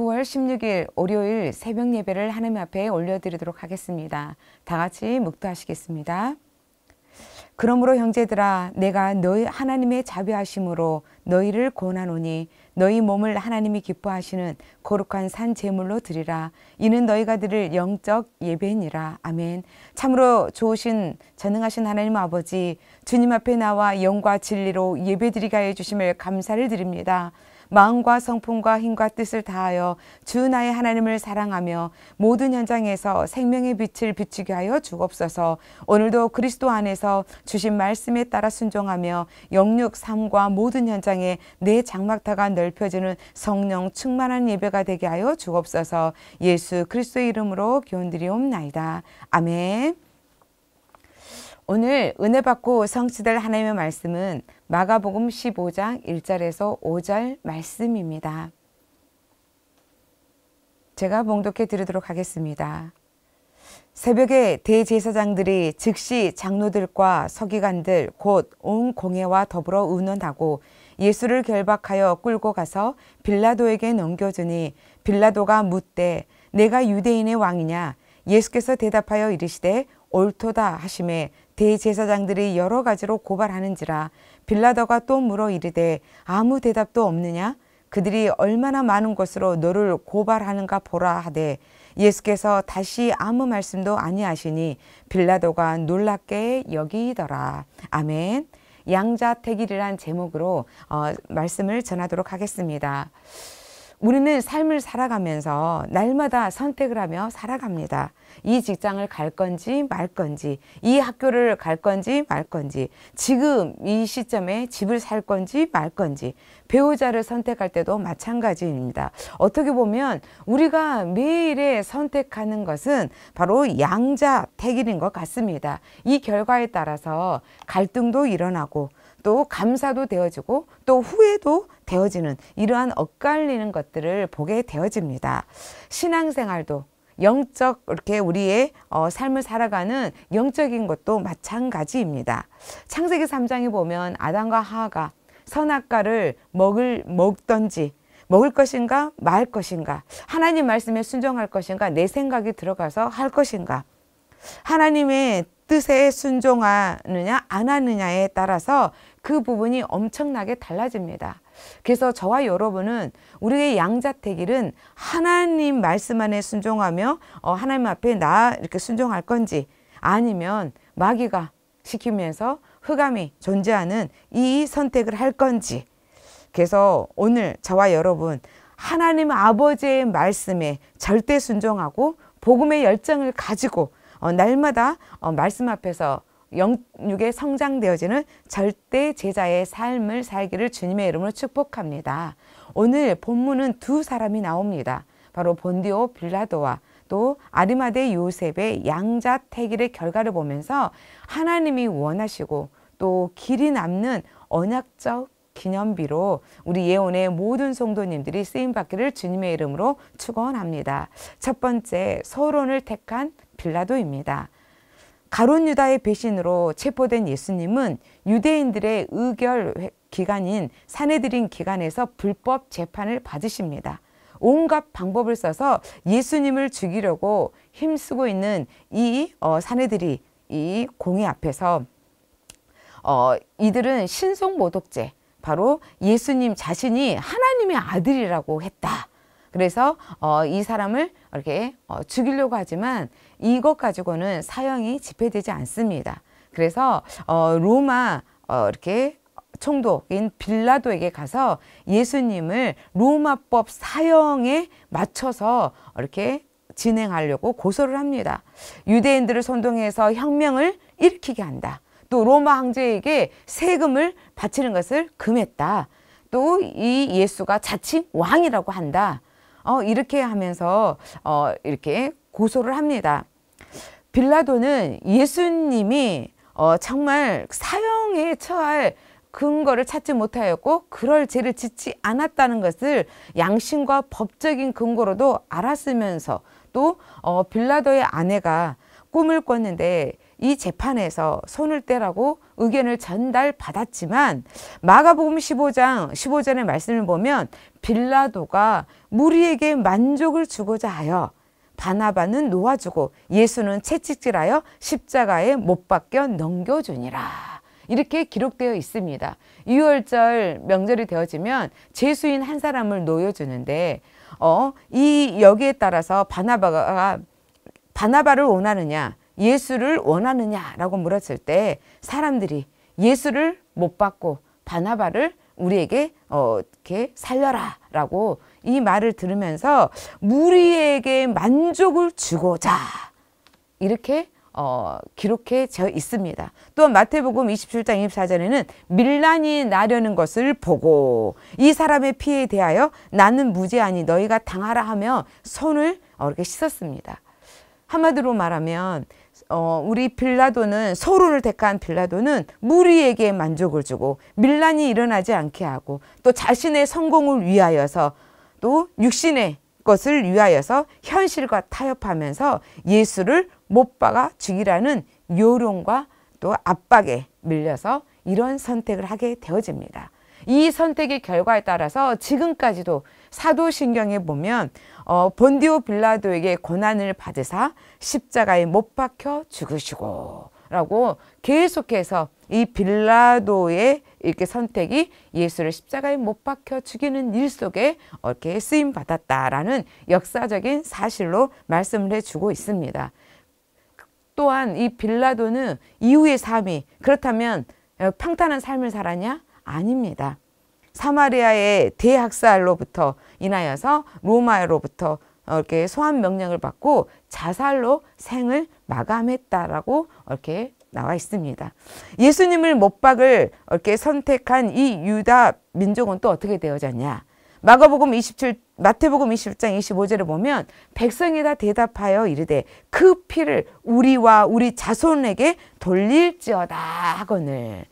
9월 16일 월요일 새벽 예배를 하나님 앞에 올려드리도록 하겠습니다. 다 같이 묵도하시겠습니다. 그러므로 형제들아 내가 너희 하나님의 자비하심으로 너희를 권하노니 너희 몸을 하나님이 기뻐하시는 거룩한 산 제물로 드리라 이는 너희가 드릴 영적 예배니라 아멘 참으로 좋으신 전능하신 하나님 아버지 주님 앞에 나와 영과 진리로 예배드리게 해 주심을 감사를 드립니다 마음과 성품과 힘과 뜻을 다하여 주 나의 하나님을 사랑하며 모든 현장에서 생명의 빛을 비추게 하여 주옵소서 오늘도 그리스도 안에서 주신 말씀에 따라 순종하며 영육 삶과 모든 현장에 내 장막타가 넓혀지는 성령 충만한 예배가 되게 하여 주옵소서 예수 그리스도의 이름으로 기원드리옵나이다. 아멘 오늘 은혜 받고 성취될 하나님의 말씀은 마가복음 15장 1절에서 5절 말씀입니다. 제가 봉독해 드리도록 하겠습니다. 새벽에 대제사장들이 즉시 장로들과 서기관들 곧 온 공회와 더불어 의논하고 예수를 결박하여 끌고 가서 빌라도에게 넘겨주니 빌라도가 묻되 내가 유대인의 왕이냐 예수께서 대답하여 이르시되 옳도다 하심에 대제사장들이 여러 가지로 고발하는지라 빌라도가 또 물어 이르되 아무 대답도 없느냐 그들이 얼마나 많은 것으로 너를 고발하는가 보라 하되 예수께서 다시 아무 말씀도 아니하시니 빌라도가 놀랍게 여기더라 아멘 양자택일이란 제목으로 어, 말씀을 전하도록 하겠습니다. 우리는 삶을 살아가면서 날마다 선택을 하며 살아갑니다. 이 직장을 갈 건지 말 건지, 이 학교를 갈 건지 말 건지, 지금 이 시점에 집을 살 건지 말 건지, 배우자를 선택할 때도 마찬가지입니다. 어떻게 보면 우리가 매일에 선택하는 것은 바로 양자 택일인 것 같습니다. 이 결과에 따라서 갈등도 일어나고 또 감사도 되어지고 또 후회도 되어지는 이러한 엇갈리는 것들을 보게 되어집니다. 신앙생활도 영적 이렇게 우리의 어, 삶을 살아가는 영적인 것도 마찬가지입니다. 창세기 3장에 보면 아담과 하하가 선악과를 먹을 먹던지 먹을 것인가 말 것인가 하나님 말씀에 순종할 것인가 내 생각이 들어가서 할 것인가 하나님의 뜻에 순종하느냐 안 하느냐에 따라서 그 부분이 엄청나게 달라집니다. 그래서 저와 여러분은 우리의 양자택일은 하나님 말씀 안에 순종하며 어, 하나님 앞에 나 이렇게 순종할 건지 아니면 마귀가 시키면서 흑암이 존재하는 이 선택을 할 건지 그래서 오늘 저와 여러분 하나님 아버지의 말씀에 절대 순종하고 복음의 열정을 가지고 어, 날마다 어, 말씀 앞에서 영육에 성장되어지는 절대 제자의 삶을 살기를 주님의 이름으로 축복합니다. 오늘 본문은 두 사람이 나옵니다. 바로 본디오 빌라도와 또 아리마대 요셉의 양자 태길의 결과를 보면서 하나님이 원하시고 또 길이 남는 언약적 기념비로 우리 예언의 모든 성도님들이 쓰임 받기를 주님의 이름으로 축원합니다. 첫 번째 서론을 택한 빌라도입니다. 가론 유다의 배신으로 체포된 예수님은 유대인들의 의결 기간인 사내들인 기간에서 불법 재판을 받으십니다. 온갖 방법을 써서 예수님을 죽이려고 힘쓰고 있는 이 어, 사내들이 이 공의 앞에서 어, 이들은 신속 모독죄 바로 예수님 자신이 하나님의 아들이라고 했다. 그래서 어, 이 사람을 이렇게 어, 죽이려고 하지만 이것 가지고는 사형이 집회되지 않습니다. 그래서 어, 로마 어, 이렇게 총독인 빌라도에게 가서 예수님을 로마법 사형에 맞춰서 이렇게 진행하려고 고소를 합니다. 유대인들을 선동해서 혁명을 일으키게 한다. 또 로마 황제에게 세금을 바치는 것을 금했다. 또 이 예수가 자칭 왕이라고 한다. 어, 이렇게 하면서 어, 이렇게 고소를 합니다. 빌라도는 예수님이 어, 정말 사형에 처할 근거를 찾지 못하였고 그럴 죄를 짓지 않았다는 것을 양심과 법적인 근거로도 알았으면서 또 어, 빌라도의 아내가 꿈을 꿨는데 이 재판에서 손을 떼라고 의견을 전달받았지만 마가복음 15장 15절의 말씀을 보면 빌라도가 무리에게 만족을 주고자 하여 바나바는 놓아주고 예수는 채찍질하여 십자가에 못 박겨 넘겨주니라. 이렇게 기록되어 있습니다. 6월절 명절이 되어지면 제수인 한 사람을 놓여주는데 어, 이 여기에 따라서 바나바가 바나바를 원하느냐 예수를 원하느냐라고 물었을 때 사람들이 예수를 못 받고 바나바를 우리에게 어, 이렇게 살려라라고 이 말을 들으면서 무리에게 만족을 주고자 이렇게 어, 기록해 져 있습니다. 또 마태복음 27장 24절에는 밀란이 나려는 것을 보고 이 사람의 피에 대하여 나는 무죄하니 너희가 당하라 하며 손을 어, 이렇게 씻었습니다. 한마디로 말하면 어, 우리 빌라도는 서로를 택한 빌라도는 무리에게 만족을 주고 밀란이 일어나지 않게 하고 또 자신의 성공을 위하여서 또 육신의 것을 위하여서 현실과 타협하면서 예수를 못 박아 죽이라는 요령과 또 압박에 밀려서 이런 선택을 하게 되어집니다. 이 선택의 결과에 따라서 지금까지도 사도신경에 보면 어, 본디오 빌라도에게 고난을 받으사 십자가에 못 박혀 죽으시고 라고 계속해서 이 빌라도의 이렇게 선택이 예수를 십자가에 못 박혀 죽이는 일 속에 이렇게 쓰임 받았다라는 역사적인 사실로 말씀을 해주고 있습니다. 또한 이 빌라도는 이후의 삶이 그렇다면 평탄한 삶을 살았냐? 아닙니다. 사마리아의 대학살로부터 인하여서 로마로부터 이렇게 소환 명령을 받고 자살로 생을 마감했다라고 이렇게 나와 있습니다. 예수님을 못 박을 이렇게 선택한 이 유다 민족은 또 어떻게 되어졌냐? 마가복음 27 마태복음 27장 25절에 보면 백성이 다 대답하여 이르되 그 피를 우리와 우리 자손에게 돌릴지어다 하거늘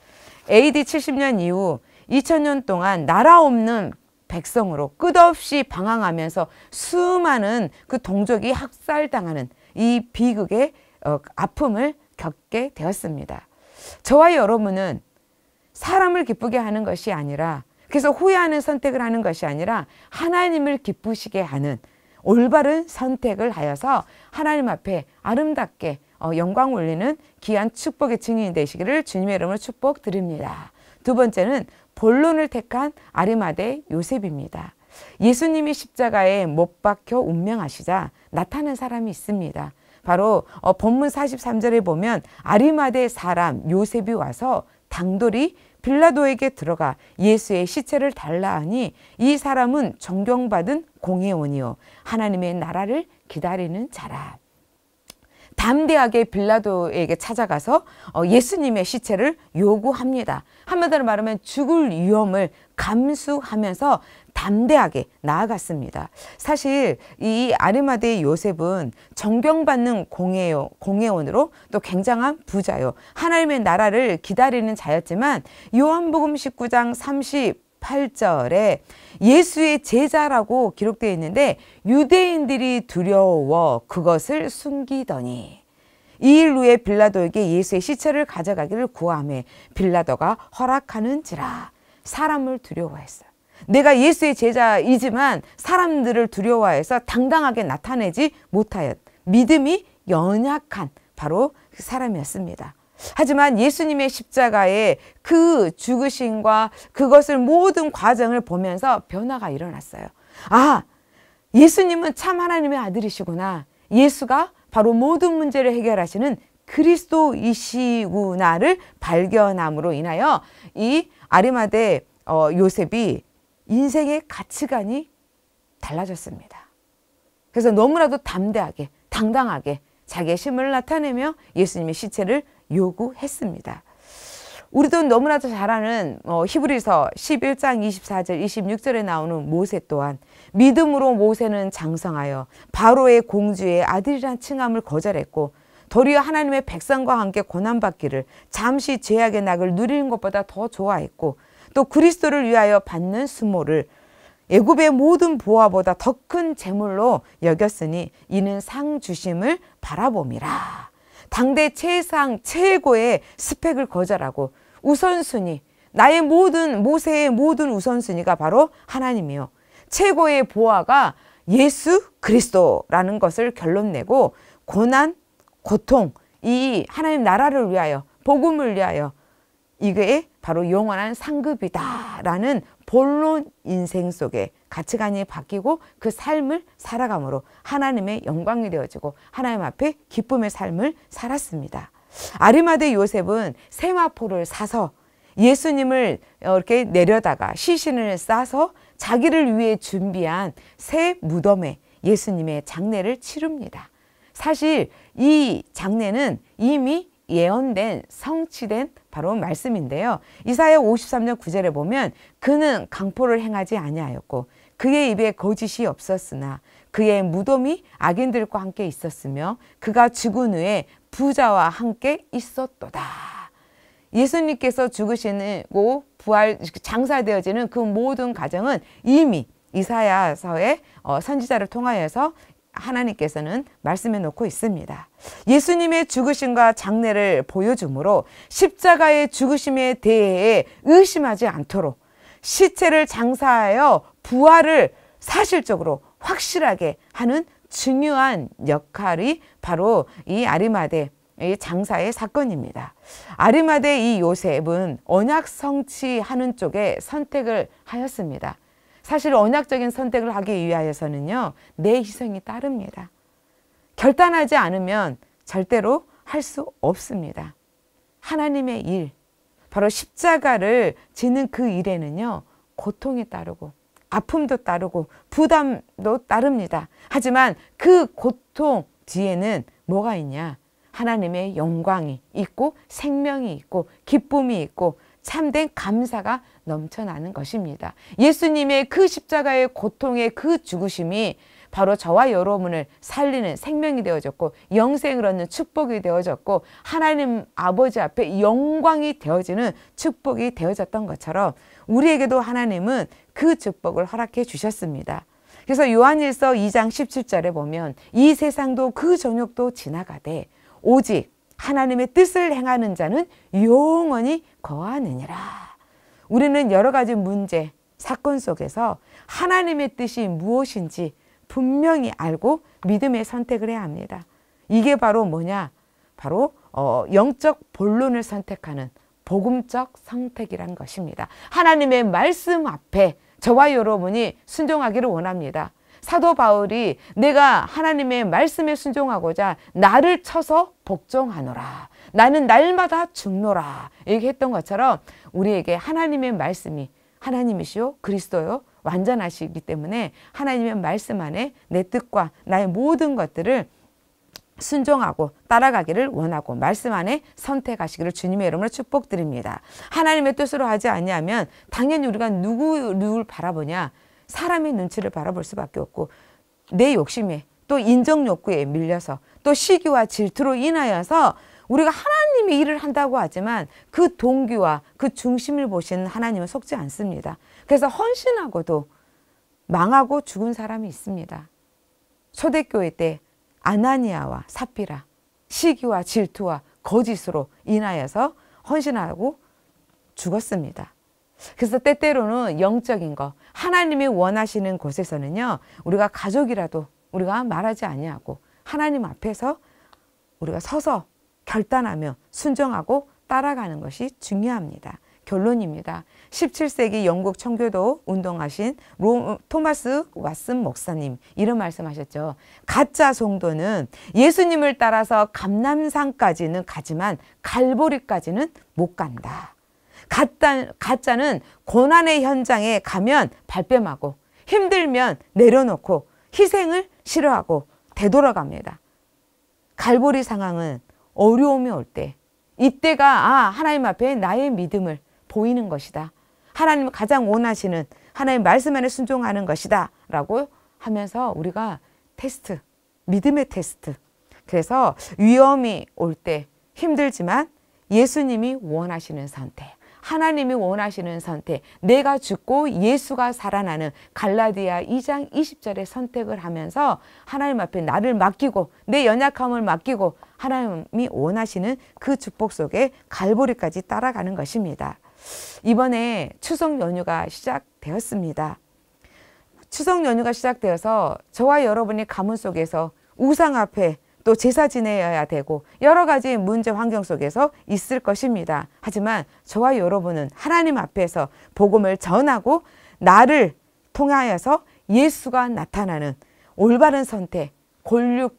AD 70년 이후 2000년 동안 나라 없는 백성으로 끝없이 방황하면서 수많은 그 동족이 학살당하는 이 비극의 어, 아픔을 겪게 되었습니다. 저와 여러분은 사람을 기쁘게 하는 것이 아니라 그래서 후회하는 선택을 하는 것이 아니라 하나님을 기쁘시게 하는 올바른 선택을 하여서 하나님 앞에 아름답게 어, 영광 올리는 귀한 축복의 증인이 되시기를 주님의 이름으로 축복드립니다. 두 번째는 본론을 택한 아르마대 요셉입니다. 예수님이 십자가에 못 박혀 운명하시자 나타난 사람이 있습니다. 바로 어, 본문 43절에 보면 아리마대 사람 요셉이 와서 당돌이 빌라도에게 들어가 예수의 시체를 달라 하니 이 사람은 존경받은 공예원이요 하나님의 나라를 기다리는 자라. 담대하게 빌라도에게 찾아가서 어, 예수님의 시체를 요구합니다. 한마디로 말하면 죽을 위험을 감수하면서 담대하게 나아갔습니다. 사실 이아르마데 요셉은 정경받는 공예요, 공예원으로 또 굉장한 부자요. 하나님의 나라를 기다리는 자였지만 요한복음 19장 30 8절에 예수의 제자라고 기록되어 있는데 유대인들이 두려워 그것을 숨기더니 이일 후에 빌라도에게 예수의 시체를 가져가기를 구함에 빌라도가 허락하는지라 사람을 두려워했어요. 내가 예수의 제자이지만 사람들을 두려워해서 당당하게 나타내지 못하였 믿음이 연약한 바로 그 사람이었습니다. 하지만 예수님의 십자가에 그 죽으심과 그것을 모든 과정을 보면서 변화가 일어났어요. 아, 예수님은 참 하나님의 아들이시구나. 예수가 바로 모든 문제를 해결하시는 그리스도이시구나를 발견함으로 인하여 이 아리마대 어, 요셉이 인생의 가치관이 달라졌습니다. 그래서 너무나도 담대하게, 당당하게 자기의 심을 나타내며 예수님의 시체를 요구했습니다. 우리도 너무나도 잘 아는 어, 히브리서 11장 24절 26절에 나오는 모세 또한 믿음으로 모세는 장성하여 바로의 공주의 아들이란 칭함을 거절했고 도리어 하나님의 백성과 함께 고난받기를 잠시 죄악의 낙을 누리는 것보다 더 좋아했고 또 그리스도를 위하여 받는 수모를 애굽의 모든 보화보다 더 큰 재물로 여겼으니 이는 상 주심을 바라봄이라. 당대 최상 최고의 스펙을 거절하고 우선순위 나의 모든 모세의 모든 우선순위가 바로 하나님이요 최고의 보화가 예수 그리스도라는 것을 결론내고 고난 고통 이 하나님 나라를 위하여 복음을 위하여 이게 바로 영원한 상급이다라는 본론 인생 속에 가치관이 바뀌고 그 삶을 살아감으로 하나님의 영광이 되어지고 하나님 앞에 기쁨의 삶을 살았습니다. 아리마대 요셉은 세마포를 사서 예수님을 어, 이렇게 내려다가 시신을 싸서 자기를 위해 준비한 새 무덤에 예수님의 장례를 치릅니다. 사실 이 장례는 이미 예언된 성취된 바로 말씀인데요. 이사야 53년 9절에 보면 그는 강포를 행하지 아니하였고 그의 입에 거짓이 없었으나 그의 무덤이 악인들과 함께 있었으며 그가 죽은 후에 부자와 함께 있었도다. 예수님께서 죽으시고 부활 장사되어지는 그 모든 과정은 이미 이사야서의 어, 선지자를 통하여서 하나님께서는 말씀해 놓고 있습니다. 예수님의 죽으심과 장례를 보여줌으로 십자가의 죽으심에 대해 의심하지 않도록 시체를 장사하여 부활을 사실적으로 확실하게 하는 중요한 역할이 바로 이 아리마대 이 장사의 사건입니다. 아리마대 이 요셉은 언약 성취하는 쪽에 선택을 하였습니다. 사실 언약적인 선택을 하기 위하여서는요, 내 희생이 따릅니다. 결단하지 않으면 절대로 할 수 없습니다. 하나님의 일, 바로 십자가를 지는 그 일에는요, 고통이 따르고, 아픔도 따르고, 부담도 따릅니다. 하지만 그 고통 뒤에는 뭐가 있냐? 하나님의 영광이 있고, 생명이 있고, 기쁨이 있고, 참된 감사가 넘쳐나는 것입니다. 예수님의 그 십자가의 고통의 그 죽으심이 바로 저와 여러분을 살리는 생명이 되어졌고 영생을 얻는 축복이 되어졌고 하나님 아버지 앞에 영광이 되어지는 축복이 되어졌던 것처럼 우리에게도 하나님은 그 축복을 허락해 주셨습니다. 그래서 요한일서 2장 17절에 보면 이 세상도 그 저녁도 지나가되 오직 하나님의 뜻을 행하는 자는 영원히 거하느니라. 우리는 여러 가지 문제, 사건 속에서 하나님의 뜻이 무엇인지 분명히 알고 믿음의 선택을 해야 합니다. 이게 바로 뭐냐? 바로 어, 영적 본론을 선택하는 복음적 선택이란 것입니다. 하나님의 말씀 앞에 저와 여러분이 순종하기를 원합니다. 사도 바울이 내가 하나님의 말씀에 순종하고자 나를 쳐서 복종하노라. 나는 날마다 죽노라 이렇게 했던 것처럼 우리에게 하나님의 말씀이 하나님이시요 그리스도요 완전하시기 때문에 하나님의 말씀 안에 내 뜻과 나의 모든 것들을 순종하고 따라가기를 원하고 말씀 안에 선택하시기를 주님의 이름으로 축복드립니다. 하나님의 뜻으로 하지 아니면 당연히 우리가 누구를 바라보냐 사람의 눈치를 바라볼 수밖에 없고 내 욕심에 또 인정 욕구에 밀려서 또 시기와 질투로 인하여서 우리가 하나님이 일을 한다고 하지만 그 동기와 그 중심을 보시는 하나님은 속지 않습니다. 그래서 헌신하고도 망하고 죽은 사람이 있습니다. 초대교회 때 아나니아와 사피라 시기와 질투와 거짓으로 인하여서 헌신하고 죽었습니다. 그래서 때때로는 영적인 거 하나님이 원하시는 곳에서는요 우리가 가족이라도 우리가 말하지 아니하고 하나님 앞에서 우리가 서서 결단하며 순종하고 따라가는 것이 중요합니다. 결론입니다. 17세기 영국 청교도 운동하신 로, 토마스 왓슨 목사님 이런 말씀하셨죠. 가짜 송도는 예수님을 따라서 감남산까지는 가지만 갈보리까지는 못 간다. 가짜, 가짜는 고난의 현장에 가면 발뺌하고 힘들면 내려놓고 희생을 싫어하고 되돌아갑니다. 갈보리 상황은 어려움이 올 때, 이때가 아 하나님 앞에 나의 믿음을 보이는 것이다. 하나님 가장 원하시는 하나님 말씀 안에 순종하는 것이다. 라고 하면서 우리가 테스트, 믿음의 테스트. 그래서 위험이 올 때 힘들지만 예수님이 원하시는 선택. 하나님이 원하시는 선택, 내가 죽고 예수가 살아나는 갈라디아 2장 20절의 선택을 하면서 하나님 앞에 나를 맡기고 내 연약함을 맡기고 하나님이 원하시는 그 축복 속에 갈보리까지 따라가는 것입니다. 이번에 추석 연휴가 시작되었습니다. 추석 연휴가 시작되어서 저와 여러분이 가문 속에서 우상 앞에 또 제사 지내야 되고 여러 가지 문제 환경 속에서 있을 것입니다. 하지만 저와 여러분은 하나님 앞에서 복음을 전하고 나를 통하여서 예수가 나타나는 올바른 선택, 권력을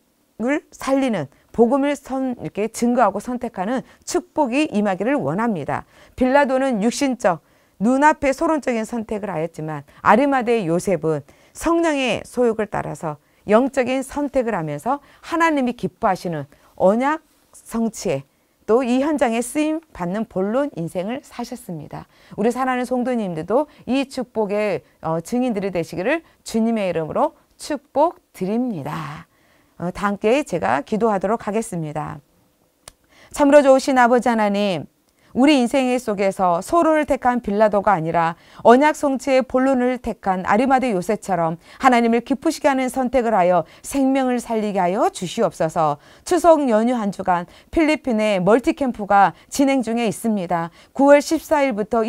살리는 복음을 선, 이렇게 증거하고 선택하는 축복이 임하기를 원합니다. 빌라도는 육신적, 눈앞에 소론적인 선택을 하였지만 아르마대 요셉은 성령의 소욕을 따라서 영적인 선택을 하면서 하나님이 기뻐하시는 언약 성취에 또 이 현장에 쓰임 받는 본론 인생을 사셨습니다. 우리 사랑하는 성도님들도 이 축복의 어, 증인들이 되시기를 주님의 이름으로 축복드립니다. 어, 다 함께 제가 기도하도록 하겠습니다. 참으로 좋으신 아버지 하나님 우리 인생 의 속에서 소로를 택한 빌라도가 아니라 언약 성취의 본론을 택한 아리마드 요새처럼 하나님을 기쁘시게 하는 선택을 하여 생명을 살리게 하여 주시옵소서. 추석 연휴 한 주간 필리핀의 멀티캠프가 진행 중에 있습니다. 9월 14일부터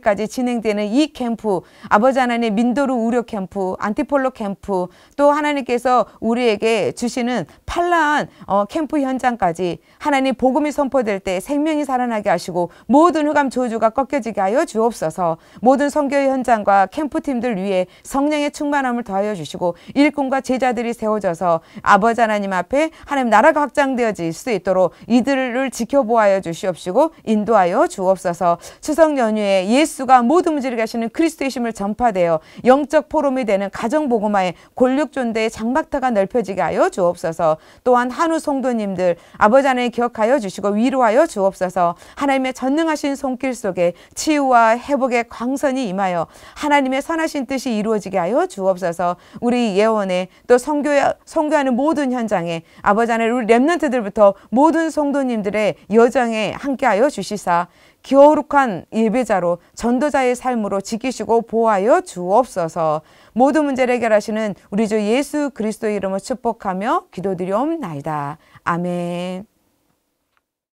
21일까지 진행되는 이 캠프, 아버지 하나님의 민도르 우려 캠프, 안티폴로 캠프, 또 하나님께서 우리에게 주시는 팔란 어, 캠프 현장까지 하나님 복음이 선포될 때 생명이 살아나게 하시고 모든 흑암 저주가 꺾여지게 하여 주옵소서 모든 선교 현장과 캠프팀들 위해 성령의 충만함을 더하여 주시고 일꾼과 제자들이 세워져서 아버지 하나님 앞에 하나님 나라가 확장되어질 수 있도록 이들을 지켜보아여 주시옵시고 인도하여 주옵소서 추석 연휴에 예수가 모든 문제를 가시는 그리스도의 심을 전파되어 영적 포럼이 되는 가정보고마의 권력존대의 장막터가 넓혀지게 하여 주옵소서 또한 한우 송도님들 아버지 하나님 기억하여 주시고 위로하여 주옵소서 하나님의 전능하신 손길 속에 치유와 회복의 광선이 임하여 하나님의 선하신 뜻이 이루어지게 하여 주옵소서 우리 예원에 또 성교, 성교하는 모든 현장에 아버지 하나님 우리 랩런트들부터 모든 송도님들의 여정에 함께하여 주시사 겨룩한 예배자로 전도자의 삶으로 지키시고 보하여 주옵소서. 모든 문제를 해결하시는 우리 주 예수 그리스도의 이름을 축복하며 기도드리옵나이다. 아멘.